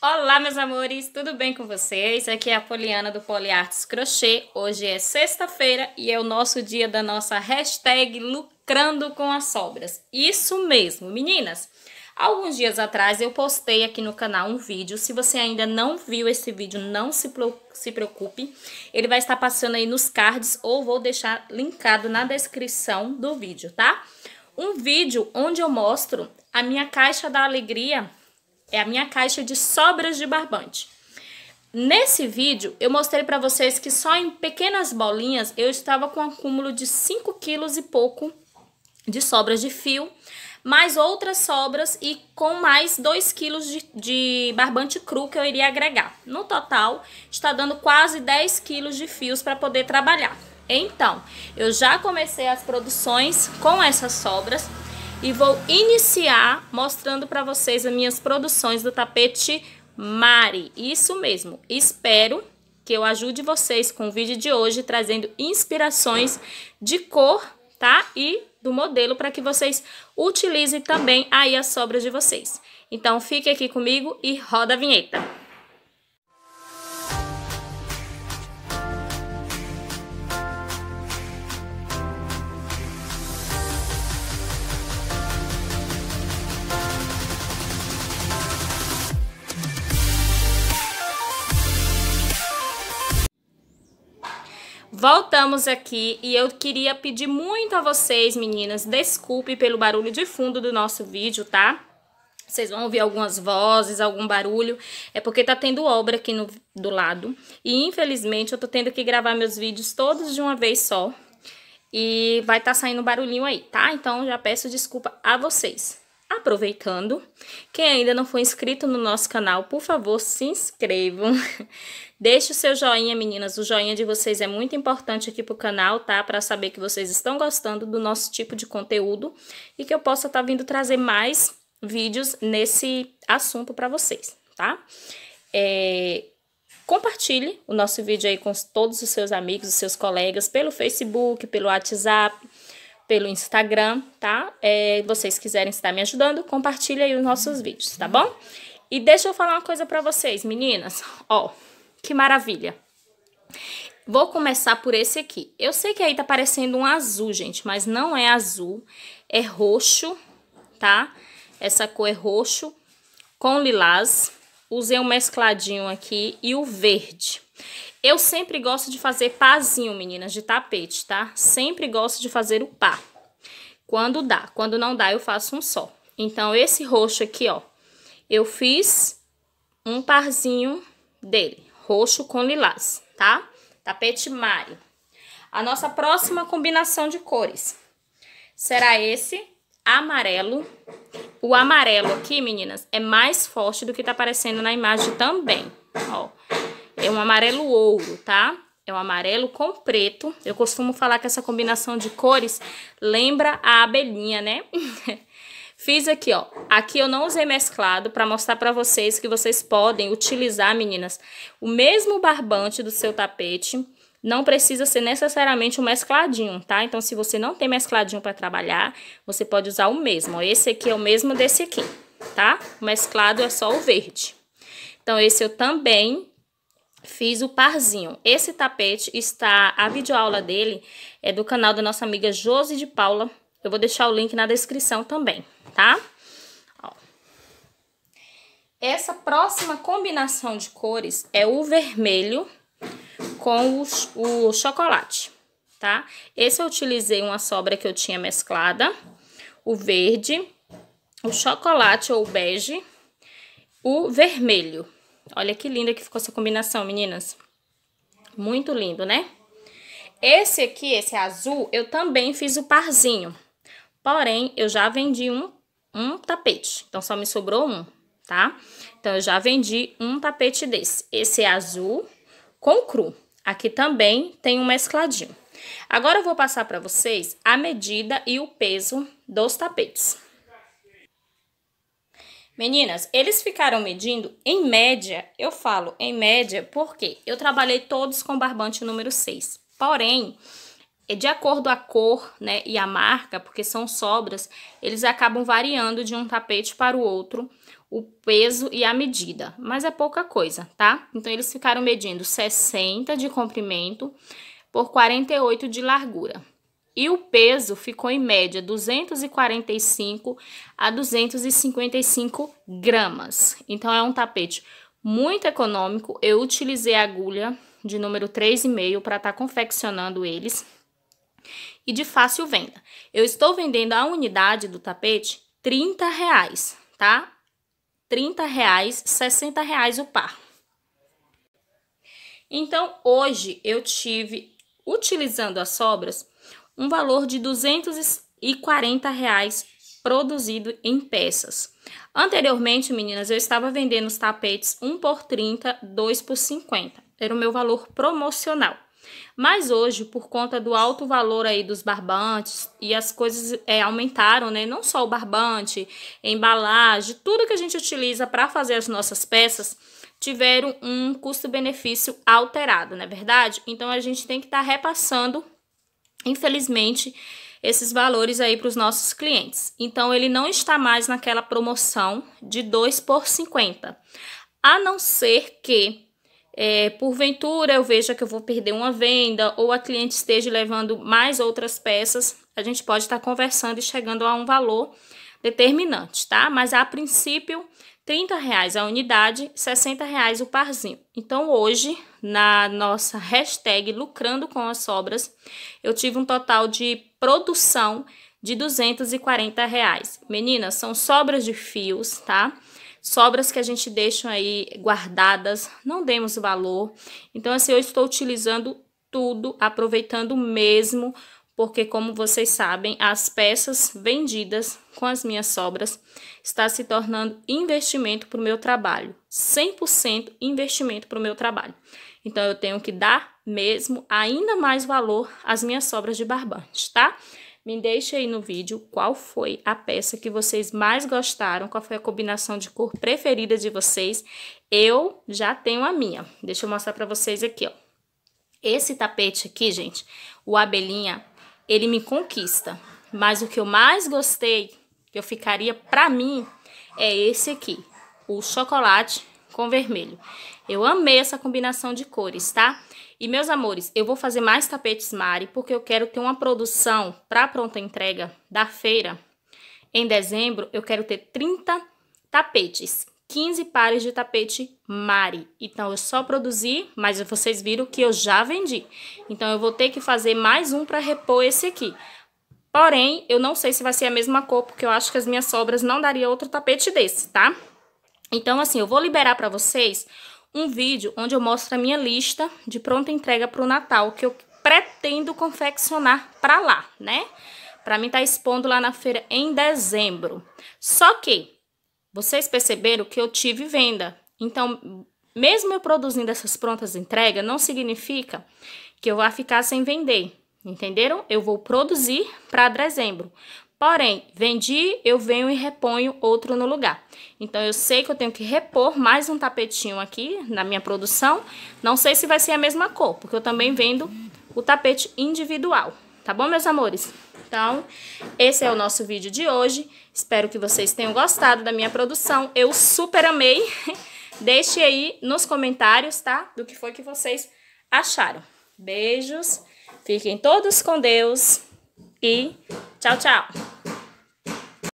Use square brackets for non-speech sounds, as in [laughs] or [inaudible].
Olá, meus amores, tudo bem com vocês? Aqui é a Poliana do Poliartes Crochê. Hoje é sexta-feira e é o nosso dia da nossa hashtag Lucrando com as Sobras. Isso mesmo, meninas! Alguns dias atrás eu postei aqui no canal um vídeo. Se você ainda não viu esse vídeo, não se, se preocupe. Ele vai estar passando aí nos cards ou vou deixar linkado na descrição do vídeo, tá? Um vídeo onde eu mostro a minha caixa da alegria é a minha caixa de sobras de barbante. Nesse vídeo, eu mostrei para vocês que só em pequenas bolinhas eu estava com um acúmulo de 5 quilos e pouco de sobras de fio, mais outras sobras e com mais 2 quilos de, de, barbante cru que eu iria agregar. No total, está dando quase 10 quilos de fios para poder trabalhar. Então, eu já comecei as produções com essas sobras e vou iniciar mostrando para vocês as minhas produções do tapete Mari. Isso mesmo, espero que eu ajude vocês com o vídeo de hoje, trazendo inspirações de cor, tá? E do modelo para que vocês utilizem também aí as sobras de vocês. Então, fique aqui comigo e roda a vinheta. Voltamos aqui e eu queria pedir muito a vocês, meninas, desculpe pelo barulho de fundo do nosso vídeo, tá? Vocês vão ouvir algumas vozes, algum barulho, é porque tá tendo obra aqui no, do lado. E infelizmente eu tô tendo que gravar meus vídeos todos de uma vez só. E vai tá saindo barulhinho aí, tá? Então já peço desculpa a vocês. Aproveitando, quem ainda não foi inscrito no nosso canal, por favor, se inscrevam. [laughs] Deixe o seu joinha, meninas. O joinha de vocês é muito importante aqui pro canal, tá? Para saber que vocês estão gostando do nosso tipo de conteúdo e que eu possa estar tá vindo trazer mais vídeos nesse assunto para vocês, tá? É, compartilhe o nosso vídeo aí com todos os seus amigos, os seus colegas, pelo Facebook, pelo WhatsApp pelo Instagram, tá? É, vocês quiserem estar me ajudando, compartilha aí os nossos vídeos, tá bom? E deixa eu falar uma coisa para vocês, meninas. Ó, que maravilha. Vou começar por esse aqui. Eu sei que aí tá parecendo um azul, gente, mas não é azul, é roxo, tá? Essa cor é roxo com lilás usei um mescladinho aqui e o verde. Eu sempre gosto de fazer pazinho, meninas, de tapete, tá? Sempre gosto de fazer o pá. Quando dá, quando não dá eu faço um só. Então, esse roxo aqui, ó, eu fiz um parzinho dele, roxo com lilás, tá? Tapete Mario. A nossa próxima combinação de cores será esse amarelo. O amarelo aqui, meninas, é mais forte do que tá aparecendo na imagem também, ó. É um amarelo ouro, tá? É um amarelo com preto. Eu costumo falar que essa combinação de cores lembra a abelhinha, né? [laughs] Fiz aqui, ó. Aqui eu não usei mesclado para mostrar para vocês que vocês podem utilizar, meninas, o mesmo barbante do seu tapete não precisa ser necessariamente um mescladinho, tá? Então, se você não tem mescladinho para trabalhar, você pode usar o mesmo. Esse aqui é o mesmo desse aqui, tá? O mesclado é só o verde. Então, esse eu também fiz o parzinho. Esse tapete está, a videoaula dele é do canal da nossa amiga Josi de Paula. Eu vou deixar o link na descrição também, tá? Ó. Essa próxima combinação de cores é o vermelho com os, o chocolate, tá? Esse eu utilizei uma sobra que eu tinha mesclada, o verde, o chocolate ou bege, o vermelho. Olha que linda que ficou essa combinação, meninas. Muito lindo, né? Esse aqui, esse azul, eu também fiz o parzinho. Porém, eu já vendi um, um tapete. Então, só me sobrou um, tá? Então, eu já vendi um tapete desse. Esse é azul, com cru. Aqui também tem um mescladinho. Agora eu vou passar para vocês a medida e o peso dos tapetes. Meninas, eles ficaram medindo em média, eu falo em média porque eu trabalhei todos com barbante número 6. Porém, é de acordo a cor né, e a marca, porque são sobras, eles acabam variando de um tapete para o outro o peso e a medida, mas é pouca coisa, tá? Então, eles ficaram medindo 60 de comprimento por 48 de largura. E o peso ficou em média 245 a 255 gramas. Então, é um tapete muito econômico. Eu utilizei a agulha de número 3,5 para estar tá confeccionando eles. E de fácil venda. Eu estou vendendo a unidade do tapete 30 reais, tá? 30 reais, 60 reais o par. Então, hoje eu tive, utilizando as sobras, um valor de 240 reais produzido em peças. Anteriormente, meninas, eu estava vendendo os tapetes 1 por 30, 2 por 50. Era o meu valor promocional. Mas hoje, por conta do alto valor aí dos barbantes e as coisas é, aumentaram, né? Não só o barbante, embalagem, tudo que a gente utiliza para fazer as nossas peças tiveram um custo-benefício alterado, não é verdade? Então a gente tem que estar tá repassando, infelizmente, esses valores aí para os nossos clientes. Então ele não está mais naquela promoção de 2 por 50. A não ser que é, porventura eu veja que eu vou perder uma venda ou a cliente esteja levando mais outras peças, a gente pode estar tá conversando e chegando a um valor determinante, tá? Mas a princípio, 30 reais a unidade, 60 reais o parzinho. Então hoje, na nossa hashtag Lucrando com as Sobras, eu tive um total de produção de 240 reais. Meninas, são sobras de fios, tá? sobras que a gente deixa aí guardadas, não demos valor. Então, assim, eu estou utilizando tudo, aproveitando mesmo, porque como vocês sabem, as peças vendidas com as minhas sobras está se tornando investimento para o meu trabalho, 100% investimento para o meu trabalho. Então, eu tenho que dar mesmo ainda mais valor às minhas sobras de barbante, tá? Tá? Me deixe aí no vídeo qual foi a peça que vocês mais gostaram, qual foi a combinação de cor preferida de vocês. Eu já tenho a minha. Deixa eu mostrar para vocês aqui, ó. Esse tapete aqui, gente, o abelhinha, ele me conquista. Mas o que eu mais gostei, que eu ficaria pra mim, é esse aqui. O chocolate com vermelho. Eu amei essa combinação de cores, tá? E, meus amores, eu vou fazer mais tapetes Mari, porque eu quero ter uma produção para pronta entrega da feira. Em dezembro, eu quero ter 30 tapetes, 15 pares de tapete Mari. Então, eu só produzi, mas vocês viram que eu já vendi. Então, eu vou ter que fazer mais um para repor esse aqui. Porém, eu não sei se vai ser a mesma cor, porque eu acho que as minhas sobras não daria outro tapete desse, tá? Então, assim, eu vou liberar para vocês um vídeo onde eu mostro a minha lista de pronta entrega para o Natal, que eu pretendo confeccionar para lá, né? Para mim tá expondo lá na feira em dezembro. Só que vocês perceberam que eu tive venda. Então, mesmo eu produzindo essas prontas entrega, não significa que eu vá ficar sem vender. Entenderam? Eu vou produzir para dezembro, Porém, vendi, eu venho e reponho outro no lugar. Então, eu sei que eu tenho que repor mais um tapetinho aqui na minha produção. Não sei se vai ser a mesma cor, porque eu também vendo o tapete individual. Tá bom, meus amores? Então, esse é o nosso vídeo de hoje. Espero que vocês tenham gostado da minha produção. Eu super amei. [laughs] Deixe aí nos comentários, tá? Do que foi que vocês acharam. Beijos, fiquem todos com Deus e tchau, tchau!